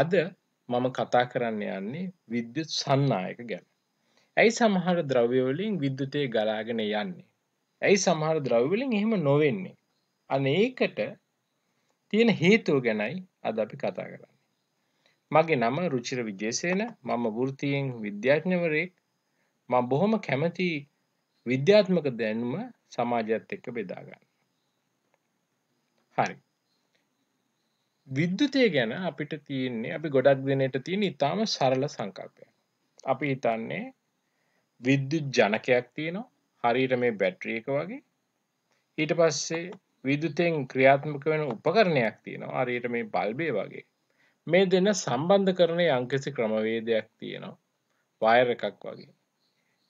අද මම කතා කරන්න යන්නේ විද්‍යුත් සන්නායක ගැන. ඇයි සමහර ද්‍රව්‍යවලින් විද්‍යුතය ගලාගෙන යන්නේ. ඇයි සමහර ද්‍රව්‍යවලින් එහෙම නොවෙන්නේ. අන ඒකට තියෙන හේතුව ගැනයි අද අපි කතා කරන්න. මගේ නම රුචිර විජේසේන මම වෘතියෙන් විද්‍යාඥවරයෙක් මම බොහොම කැමති විද්‍යාත්මක දැනුම සමාජයත් එක්ක බෙදාගන්න. හරි. විද්‍යුතය ගැන අපිට තියන්නේ අපි ගොඩක් දෙනයට තියෙන ඉතාම සරල සංකල්පය. අපි හිතන්නේ විද්‍යු ජනකයක් තියනවා හරිට මේ බැට්‍රිය එක වගේ ඊට පස්සේ විදුතෙන් ක්‍රියාත්මක වෙන උපකරණයක් තියෙනවා අරයට මේ බල්බය වගේ මේ දෙන්න සම්බන්ධ කරන යංකිසි ක්‍රමවේදයක් තියෙනවා වයර් එකක් වගේ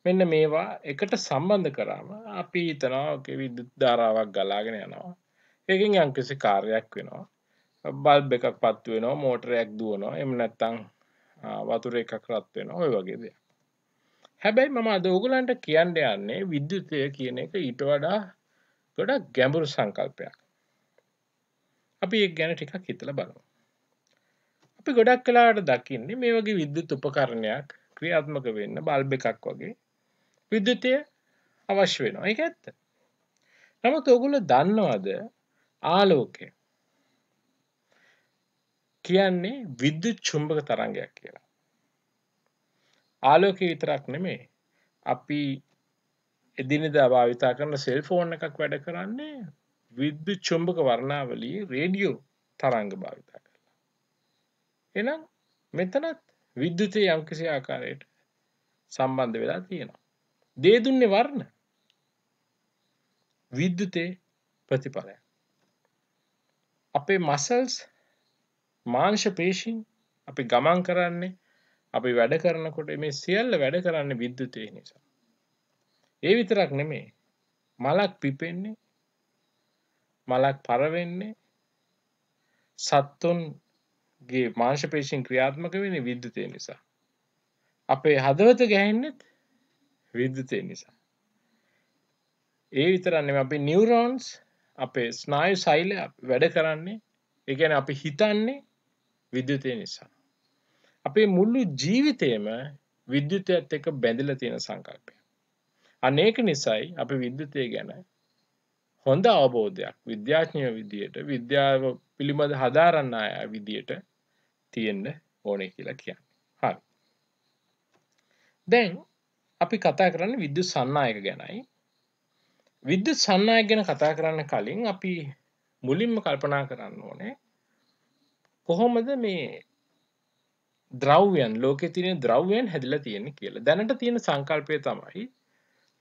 මෙන්න මේවා එකට සම්බන්ධ කරාම අපි හිතනවා විද්‍යුත් ධාරාවක් ගලාගෙන යනවා ඒකින් යංකිසි කාර්යක් වෙනවා බල්බ් එකක් පත්තු වෙනවා මෝටරයක් දුවනවා එම නැත්තං වතුර එකක් රත් වෙනවා ඔය වගේ දෙයක්. හැබැයි මම අද ඕගලන්ට කියන්න යන්නේ විද්‍යුතය කියන එක ඊට වඩා ගොඩක් ගැඹුරු සංකල්පයක්. අපි ඒක ගැන ටිකක් හිතලා බලමු. අපි ගොඩක් කලාවට දකින්නේ මේ වගේ විද්‍යුත් උපකරණයක් ක්‍රියාත්මක වෙන්න බල්බ් එකක් වගේ විද්‍යුතය අවශ්‍ය වෙනවා. ඒක ඇත්ත. නමුත් ඔයගොල්ලෝ දන්නවද ආලෝකය කියන්නේ විද්‍යුත් චුම්බක තරංගයක් කියලා. ආලෝකය විතරක් නෙමේ අපි එදිනෙදා භාවිතා කරන සෙල්ෆෝන් එකක් වැඩ කරන්නේ විද්‍යුත් චුම්බක වර්ණාවලියේ රේඩියෝ තරංග භාවිතා කරලා. එහෙනම් මෙතනත් විද්‍යුතයේ යම්කිසි ආකාරයකට සම්බන්ධ වෙලා තියෙනවා. දේ දුන්නේ වර්ණ. විද්‍යුතේ ප්‍රතිඵලය. අපේ මසල්ස් මාංශ පේශීන් අපි ගමන් කරන්නේ අපි වැඩ කරනකොට මේ සියල්ල වැඩ කරන්නේ විද්‍යුතය නිසා. ඒ විතරක් නෙමේ මලක් පිපෙන්නේ මලක් පරවෙන්නේ සත්තුන්ගේ මාංශපේශීන් ක්‍රියාත්මක වෙන්නේ විද්‍යුතය නිසා. අපේ හදවත ගැහෙන්නේත් විද්‍යුතය නිසා. ඒ විතරක් නෙමෙයි අපේ නියුරෝන්ස් අපේ ස්නායු සෛල වැඩ කරන්නේ. ඒ කියන්නේ අපි හිතන්නේ විද්‍යුතය නිසා. අපේ මුල්ලු ජීවිතයම විද්‍යුතයත් එක බැඳිල තියෙන සංකල්පය. අනේක නිසයි අප විද්‍යුතය ගැන හොඳ අවබෝධයක් විද්‍යාඥය විදියට විද්‍යාව පිළිබඳ හදාරන්න අය විදියට තියෙන්න ඕනේ කියලා කියන්න. හරි. දැන් අපි කතා කරන්න විද්‍යුත් සන්නායක ගැනයි. විද්‍යුත් සන්නායක ගැන කතා කරන්න කලින් අපි මුලින්ම කල්පනා කරන්න ඕනේ කොහොමද මේ ද්‍රව්‍යන් ලෝකෙ තියෙන ද්‍රව්‍යයන් හැදිලා තියෙන්නේ කියලා. දැනට තියෙන සංකල්පය තමයි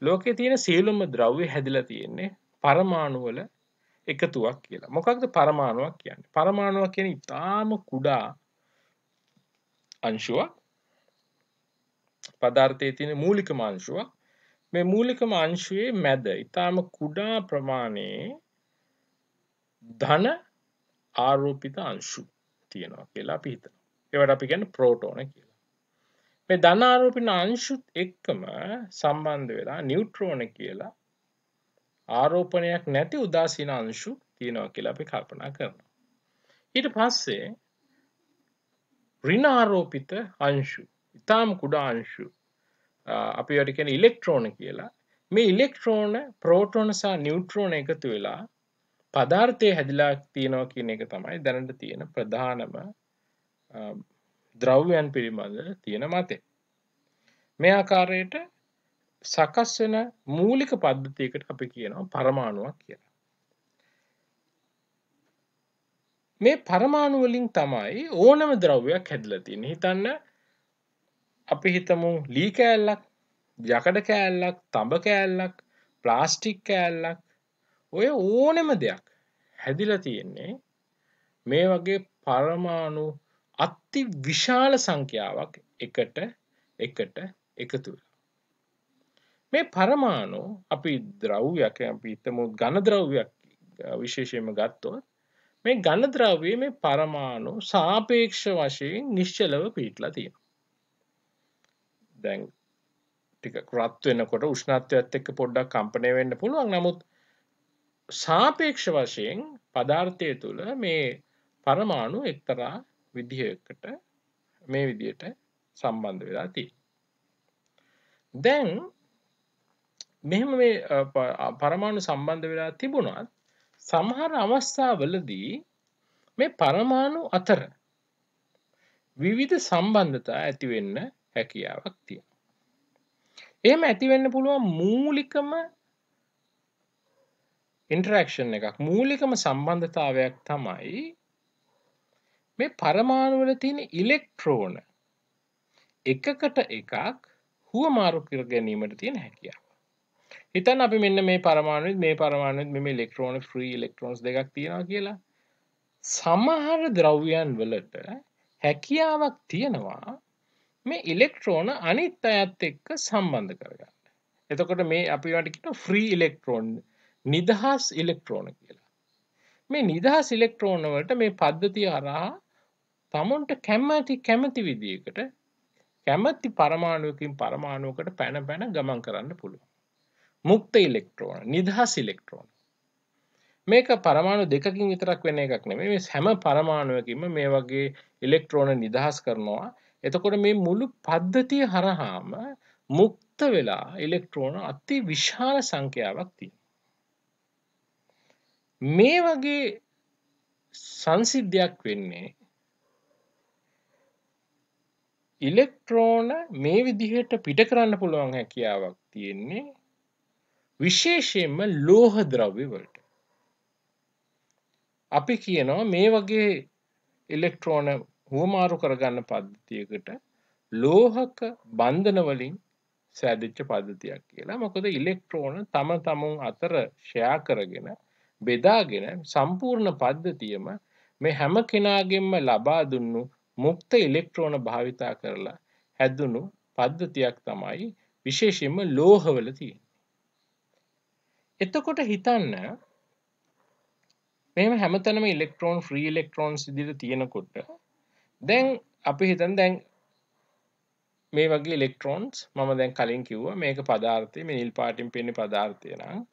ලෝකෙ තියෙන සියලුම ද්‍රව්‍ය හැදිලා තියෙන්නේ පරමාණු වල එකතුවක් කියලා. මොකක්ද පරමාණුවක් කියන්නේ? පරමාණුවක් කියන්නේ ඉතාම කුඩා අංශුවක්. පදාර්ථයේ තියෙන මූලිකම අංශුවක්. මේ මූලිකම අංශුවේ මැද ඉතාම කුඩා ප්‍රමාණයේ ධන ආරෝපිත අංශු තියෙනවා කියලා අපි හිතනවා. ඒවට අපි කියන්නේ ප්‍රෝටෝන කියලා. මේ ධන ආරෝපින අංශුත් එක්කම සම්බන්ධ වෙලා නියුට්‍රෝන කියලා ආරෝපණයක් නැති උදාසීන අංශු තියෙනවා කියලා අපි කල්පනා කරනවා. ඊට පස්සේ ඍණ ආරෝපිත අංශු, ඊටාම් කුඩා අංශු අපි ඒවට කියන්නේ ඉලෙක්ට්‍රෝන කියලා. මේ ඉලෙක්ට්‍රෝන, ප්‍රෝටෝන සහ නියුට්‍රෝන එකතු වෙලා පදාර්ථය හැදිලා තියෙනවා කියන එක තමයි දැනට තියෙන ප්‍රධානම ද්‍රව්‍යයන් පිළිබඳ තියෙන මතය. මේ ආකාරයට සකස් වෙන මූලික පද්ධතියකට අපි කියනවා පරමාණුවක් කියලා. මේ පරමාණු වලින් තමයි ඕනම ද්‍රව්‍යයක් හැදලා තියෙන්නේ. හිතන්න අපි හිතමු ලී කෑල්ලක්, යකඩ කෑල්ලක්, තඹ කෑල්ලක්, ප්ලාස්ටික් කෑල්ලක් ඔය ඕනෙම දෙයක් හැදිලා තියෙන්නේ මේ වගේ පරමාණු අති විශාල සංඛ්‍යාවක් එකට එකට එකතු මේ පරමාණු අපි ද්‍රව්‍යයක් අපි හිතමු ඝන ද්‍රව්‍යයක් විශේෂයෙන්ම ගත්තොත් මේ ඝන ද්‍රව්‍යයේ මේ පරමාණු සාපේක්ෂ වශයෙන් නිශ්චලව පිටලා තියෙනවා. දැන් ටිකක් රත් වෙනකොට උෂ්ණත්වයත් එක්ක පොඩ්ඩක් කම්පණය වෙන්න පුළුවන්. නමුත් සාපේක්ෂ වශයෙන් පදාර්ථය තුළ මේ පරමාණු එක්තරා විදිහකට මේ විදියට සම්බන්ධ වෙලා තිය. දැන් මෙහෙම මේ පරමාණු සම්බන්ධ වෙලා තිබුණත් සමහර අවස්ථාවලදී මේ පරමාණු අතර විවිධ සම්බන්ධතා ඇතිවෙන්න හැකියාවක් තිය. එහෙම ඇතිවෙන්න පුළුවන් මූලිකම ඉන්ටරක්ෂන් එකක් මූලිකම සම්බන්ධතාවයක් තමයි මේ පරමාණුවල තියෙන ඉලෙක්ට්‍රෝන එකකට එකක් හුව මාරු කර ගැනීමට තියෙන හැකියාව. හිතන් අපි මෙන්න මේ පරමාණුවත් මේ පරමාණුවත් මෙම ඉලෙක්ට්‍රෝන ෆ්‍රී ඉලෙක්ට්‍රෝන්ස් දෙකක් තියෙනවා කියලා. සමහර ද්‍රව්‍යයන් වලට හැකියාවක් තියෙනවා මේ ඉලෙක්ට්‍රෝන අනිත් අයත් එක්ක සම්බන්ධ කරගන්න. එතකොට මේ අපි වට කියන ෆ්‍රී ඉලෙක්ට්‍රෝන් නිදහස් ඉලෙක්ට්‍රෝන කියලා. මේ නිදහස් ඉලෙක්ට්‍රෝනවලට මේ පද්ධතිය හරහා තමන්ට කැමති කැමති විදියකට කැමති පරමාණුවකින් පරමාණුවකට පැන පැන ගමන් කරන්න පුළුවන්. මුක්ත ඉලෙක්ට්‍රෝන නිදහස් ඉලෙක්ට්‍රෝන. මේක පරමාණු දෙකකින් විතරක් වෙන එකක් නෙමෙයි මේ හැම පරමාණුවකින්ම මේ වගේ ඉලෙක්ට්‍රෝන නිදහස් කරනවා. එතකොට මේ මුළු පද්ධතිය හරහාම මුක්ත වෙලා ඉලෙක්ට්‍රෝන අති විශාල සංඛ්‍යාවක් තියෙනවා. මේ වගේ සංසිද්ධයක් වෙන්නේ ඉලෙක්ට්‍රෝන මේ විදිහට පිට කරන්න පුළුවන් හැකියාවක් තියෙන්නේ විශේෂයෙන්ම ලෝහ ද්‍රව්‍යවලට අපි කියනවා මේ වගේ ඉලෙක්ට්‍රෝන හුවමාරු කරගන්න පද්ධතියකට ලෝහක බන්ධනවලින් සෑදිච්ච පද්ධතියක් කියලා මොකද ඉලෙක්ට්‍රෝන තම තමුන් අතර ෂයා කරගෙන බෙදාගෙන සම්පූර්ණ පද්ධතියම මේ හැම කෙනාගෙන්ම ලබා දුන්නු මුක්ත ඉලෙක්ට්‍රෝන භාවිතා කරලා හැදුණු පද්ධතියක් තමයි විශේෂයෙන්ම ලෝහවල තියෙන්නේ. එතකොට හිතන්න මෙහෙම හැමතැනම ඉලෙක්ට්‍රෝන ෆ්‍රී ඉලෙක්ට්‍රෝන්ස් ඉදිරියට තියෙනකොට දැන් අපි හිතන් දැන් මේ වගේ ඉලෙක්ට්‍රෝන්ස් මම දැන් කලින් කිව්වා මේක පදාර්ථය මේ නිල් පාටින් පෙන්නේ පදාර්ථය නම්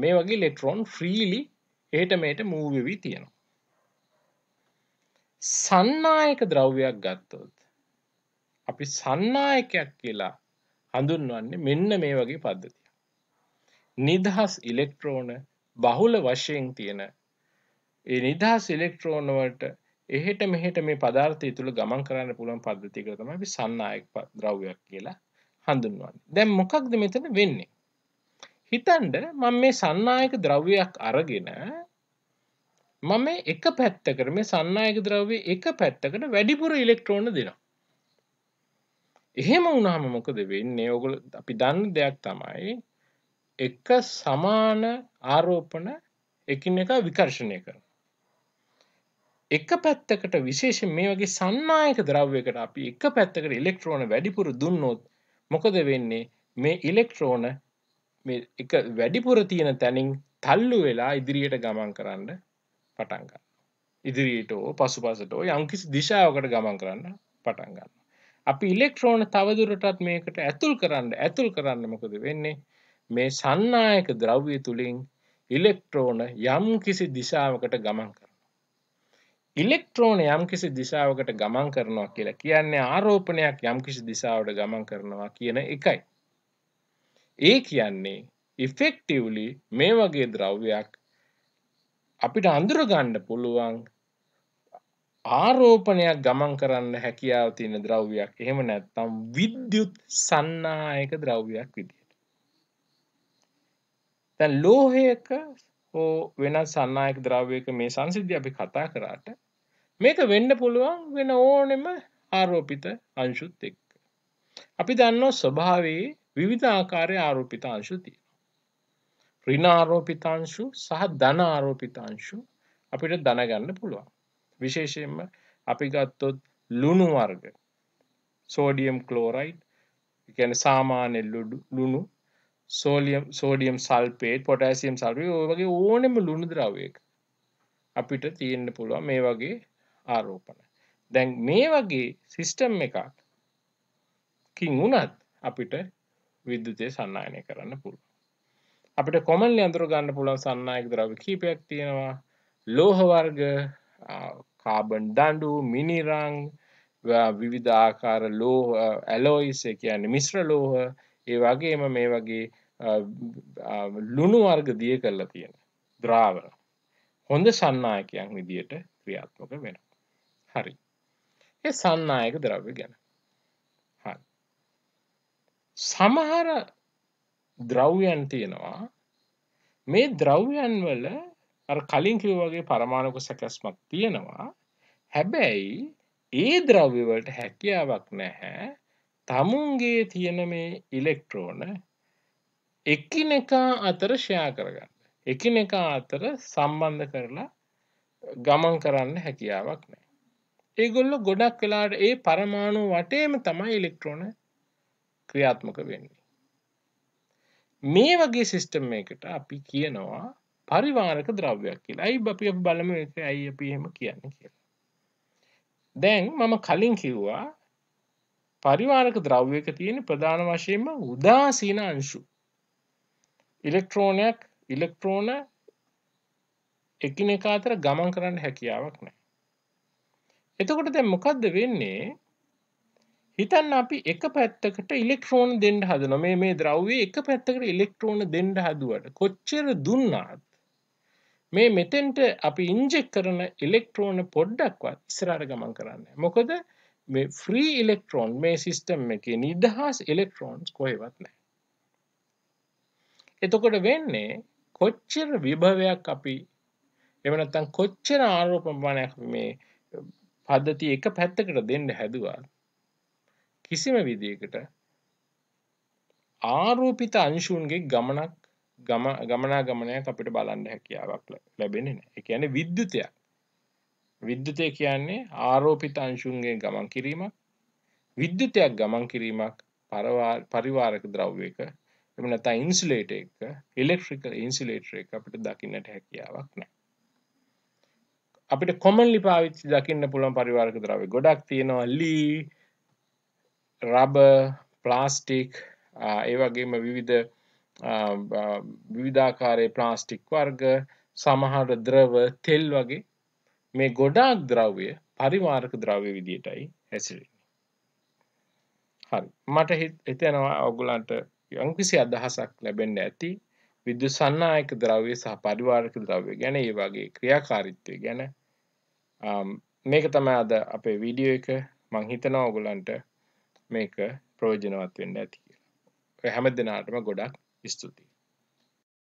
මේ වගේ ඉලෙක්ට්‍රෝන ෆ්‍රීලි එහට මේට මූවවී තියෙනවා. සන්නායක ද්‍රව්‍යයක් ගත්තොත් අපි සන්නායකයක් කියලා හඳුන්වන්නේ මෙන්න මේ වගේ පද්ධතිය. නිදහස් ඉලෙක්ට්‍රෝන බහුල වශයෙන් තියෙන ඒ නිදහස් ඉලෙක්ට්‍රෝනවට එහෙට මෙහෙට මේ පදාර්ථය තුළ ගමන් කරන්න පුළුවන් පද්ධතිකර තමයි අපි සන්නායක ද්‍රව්‍යයක් කියලා හඳුන්වන්නේ. දැන් මොකක්ද මෙතන වෙන්නේ? හිතන්ඩ මං මේ සන්නායක ද්‍රව්‍යයක් අරගෙන මම එක පැත්තකට මේ සන්නායක ද්‍රව්‍ය එක පැත්තකට වැඩිපුර ඉලෙක්ට්‍රෝන දෙනවා. එහෙම වුණහම මොකද වෙන්නේ ඔගොල අපි දන්න දෙයක් තමයි එක සමාන ආරෝපන එකින් එක විකර්ශණය කර. එක පැත්තකට විශේෂ මේ වගේ සන්නායක ද්‍රව්‍යකට අපි එක පැත්තකට ඉලෙක්ට්‍රෝන වැඩිපුර දුන්නොත් මොකද වෙන්නේ මේ ඉලෙක්ට්‍රෝන මේ එක වැඩිපුර තියෙන තැනින් තල්ලු වෙලා ඉදිරියට ගමන් කරන්න පටන්ගන්න ඉදිරියටෝ පසු පසටෝ යංකිසි දිශාවකට ගමන් කරන්න පටන්ගන්න අපි ඉලෙක්ට්‍රෝන තවදුරටත් මේකට ඇතුල් කරන්න ඇතුල් කරන්න මොකද වෙන්නේ මේ සන්නායක ද්‍රව්‍ය තුළින් ඉලෙක්ට්‍රෝන යම් කිසි දිශාවකට ගමන් කරන ඉලෙක්ට්‍රෝන යම් කිසි දිශාවකට ගමන් කරනවා කියලා කියන්නේ ආරෝපණයක් යම් කිසි දිශාවට ගමන් කරනවා කියන එකයි ඒ කියන්නේ ඉෆෙක්ටිව්ලි මේ වගේ ද්‍රව්‍යයක් අපිට අඳුරගන්න පුළුවන් ආරෝපණයක් ගමන් කරන්න හැකියාව තියෙන ද්‍රව්‍යයක් එහෙම නැත්නම් විද්‍යුත් සන්නායක ද්‍රව්‍යයක් විදිහට. දැන් ලෝහයක හෝ වෙනත් සන්නායක ද්‍රව්‍යයක මේ සංසිද්ධිය අපි කතා කරාට මේක වෙන්න පුළුවන් වෙන ඕනෙම ආරෝපිත අංශුත් එක්ක. අපි දන්නවා ස්වභාවයේ විවිධ ආකාරය ආරෝපිතාංශු තියෙනවා. ඍණ ආරෝපිතාංශු සහ ධන ආරෝපිතාංශු අපිට දැනගන්න පුළුවන්. විශේෂයෙන්ම අපි ගත්තොත් ලුණු වර්ග සෝඩියම් ක්ලෝරයිඩ් කියන්නේ සාමාන්‍ය ලුණු සෝලියම් සෝඩියම් සල්පේට් පොටෑසියම් සල්පේට් ඔය වගේ ඕනෙම ලුණු ද්‍රවයක අපිට තියෙන්න පුළුවන් මේ වගේ ආරෝපණ. දැන් මේ වගේ සිස්ටම් එකක් කින් වුණත් අපිට විද්‍යුතය සන්නායනය කරන්න පුළුව. අපිට කොමල් අඳුර ගන්න පුළුවන් සන්නයක ද්‍රව කීපයක් තියෙනවා ලෝහවර්ග කාබන් දඩු මිනිරං විවිධාකාර ලෝහ ඇලෝයිසේ කියන්නේ මිශ්‍ර ලෝහ ඒ වගේම මේ වගේ ලුණු වර්ග දිය කරලා තියෙන ද්‍රාවර හොඳ සන්නායකයන් විදියට ක්‍රියාත්මක වෙන හරි ඒ සන්නායක ද්‍රව්‍ය ගැන සමහර ද්‍රව්‍යයන් තියෙනවා මේ ද්‍රව්‍යයන් වල අර කලින් කිව්වා වගේ පරමාණුක සැකස්මක් තියෙනවා හැබැයි ඒ ද්‍රව්‍ය වලට හැකියාවක් නැහැ තමුන්ගේ තියෙන මේ ඉලෙක්ට්‍රෝන එකිනෙකා අතර ෂෙයා කරගන්න එකිනෙකා අතර සම්බන්ධ කරලා ගමන් කරන්න හැකියාවක් නැහැ ඒගොල්ලෝ ගොඩක් වෙලාට ඒ පරමාණු වටේම තමයි ඉලෙක්ට්‍රෝන ක්‍රියාත්මක වෙන්නේ. මේ වගේ සිිස්ටම් එකට අපි කියනවා පරිවාරක ද්‍රව්‍යයක් කියලා අයි අපි බලම එක අයි අපි එහෙම කියන්න කියලා. දැන් මම කලින් කිව්වා පරිවාරක ද්‍රව්‍යක තියෙන ප්‍රධාන වශයෙන්ම උදාසීන අංශු. ඉලෙක්ට්‍රෝනයක් ඉලෙක්ට්‍රෝන එකිනෙක අතර ගමන් කරන්න හැකියාවක් නෑ. එතකොට දැන් මොකද්ද වෙන්නේ? හිතන් අපි එක පැත්තකට ඉලෙක්ට්‍රෝන් දෙන්ඩ හදන මේ මේ ද්‍රව්වේ එක පැත්තකට ඉලෙක්ට්‍රෝන දෙන්ඩ හදුවට කොච්චර දුන්නාත් මේ මෙතෙන්ට අපි ඉන්ජෙක් කරන ඉලෙක්ට්‍රෝන පොඩ්ඩක්වත් ඉස්රාර ගමන් කරන්න මොකද මේ ෆ්‍රී ඉලෙක්ට්‍රෝන් මේ සිිස්ටම් එක නිදහස් ඉලෙක්ට්‍රෝන්ස් කොහෙවත් නෑ එතකොට වෙන්නේ කොච්චර විභවයක් අපි එමනත්තන් කොච්චර ආරෝපමානයක් මේ පද්ධති එක පැත්තකට දෙන්න හැදුවත් කිසිම විදියකට ආරෝපිත අංශුන්ගේ ගමනක් ගම ගමනා ගමනයක් අපිට බලන්න හැකියාවක් ලැබෙන්නේ නැහැ. ඒ කියන්නේ විද්‍යුතයක්. විද්‍යුතය කියන්නේ ආරෝපිත අංශුන්ගේ ගමන් කිරීමක්. විද්‍යුතයක් ගමන් කිරීමක් පරිවාරක ද්‍රව්‍යයක එහෙම නැත්නම් ඉන්සුලේටර් එක ඉලෙක්ට්‍රිකල් ඉන්සුලේටර් එක අපිට දකින්නට හැකියාවක් නැහැ. අපිට කොමන්ලි පාවිච්චි දකින්න පුළුවන් පරිවාරක ද්‍රව්‍ය ගොඩක් තියෙනවා ලී රබ ප්ලාස්ටික් ඒවගේම විවිධ විවිධාකාරය ප්ලාස්ටික් වර්ග සමහර ද්‍රව තෙල් වගේ මේ ගොඩාක් ද්‍රව්‍ය පරිවාර්ක ද්‍රව්‍ය විදියටයි හැසිරෙන්නේ හරි මට හිතෙනවා ඔගුලන්ට යම්කිසි අදහසක් ලැබෙන්න ඇති විද්‍යුත් සන්නායක ද්‍රව්‍ය සහ පරිවාර්ක ද්‍රව්‍ය ගැන ඒ වගේ ක්‍රියාකාරීත්වය ගැන මේක තමයි අද අපේ වීඩියෝ එක මං හිතනවා ඔයගලන්ට මේක ප්‍රයෝජනවත් වෙන්න ඇති කියලා. හැම දිනාටම ගොඩක් ස්තුතියි.